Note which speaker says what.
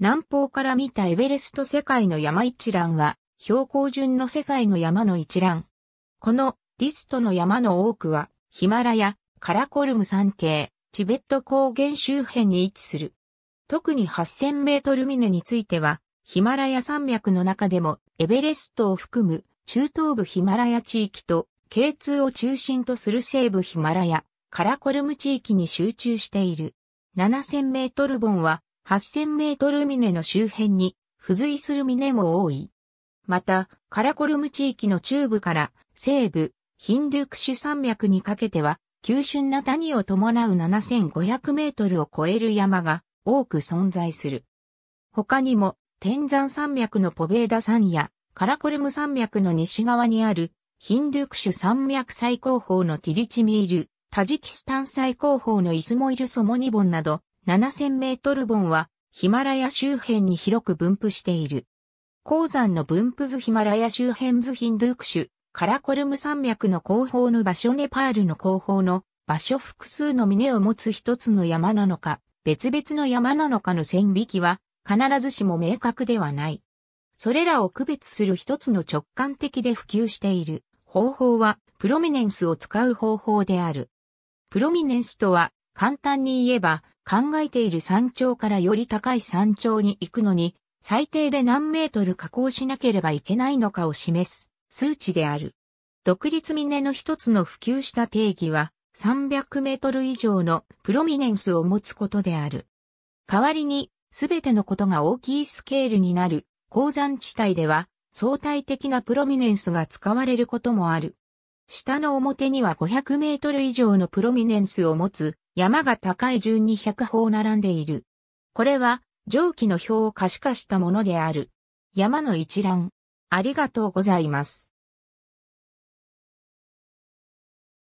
Speaker 1: 南方から見たエベレスト世界の山一覧は、標高順の世界の山の一覧。このリストの山の多くは、ヒマラヤ、カラコルム山系、チベット高原周辺に位置する。特に8000メートル峰については、ヒマラヤ山脈の中でもエベレストを含む中東部ヒマラヤ地域と K2 を中心とする西部ヒマラヤ、カラコルム地域に集中している。7000メートル本は8000メートル峰の周辺に付随する峰も多い。また、カラコルム地域の中部から西部、ヒンドゥクシュ山脈にかけては、急峻な谷を伴う7500メートルを超える山が多く存在する。他にも、天山山脈のポベーダ山や、カラコルム山脈の西側にある、ヒンドゥクシュ山脈最高峰のティリチミール、タジキスタン最高峰のイスモイルソモニボンなど、7000メートル盆はヒマラヤ周辺に広く分布している。鉱山の分布図ヒマラヤ周辺図ヒンドゥーク州、カラコルム山脈の後方の場所ネパールの後方の場所複数の峰を持つ一つの山なのか、別々の山なのかの線引きは必ずしも明確ではない。それらを区別する一つの直感的で普及している方法はプロミネンスを使う方法である。プロミネンスとは簡単に言えば考えている山頂からより高い山頂に行くのに、最低で何メートル加工しなければいけないのかを示す数値である。独立峰の一つの普及した定義は、300メートル以上のプロミネンスを持つことである。代わりに、すべてのことが大きいスケールになる鉱山地帯では、相対的なプロミネンスが使われることもある。下の表には500メートル以上のプロミネンスを持つ山が高い順に100方並んでいる。これは、上記の表を可視化したものである。山の一覧。ありがとうございます。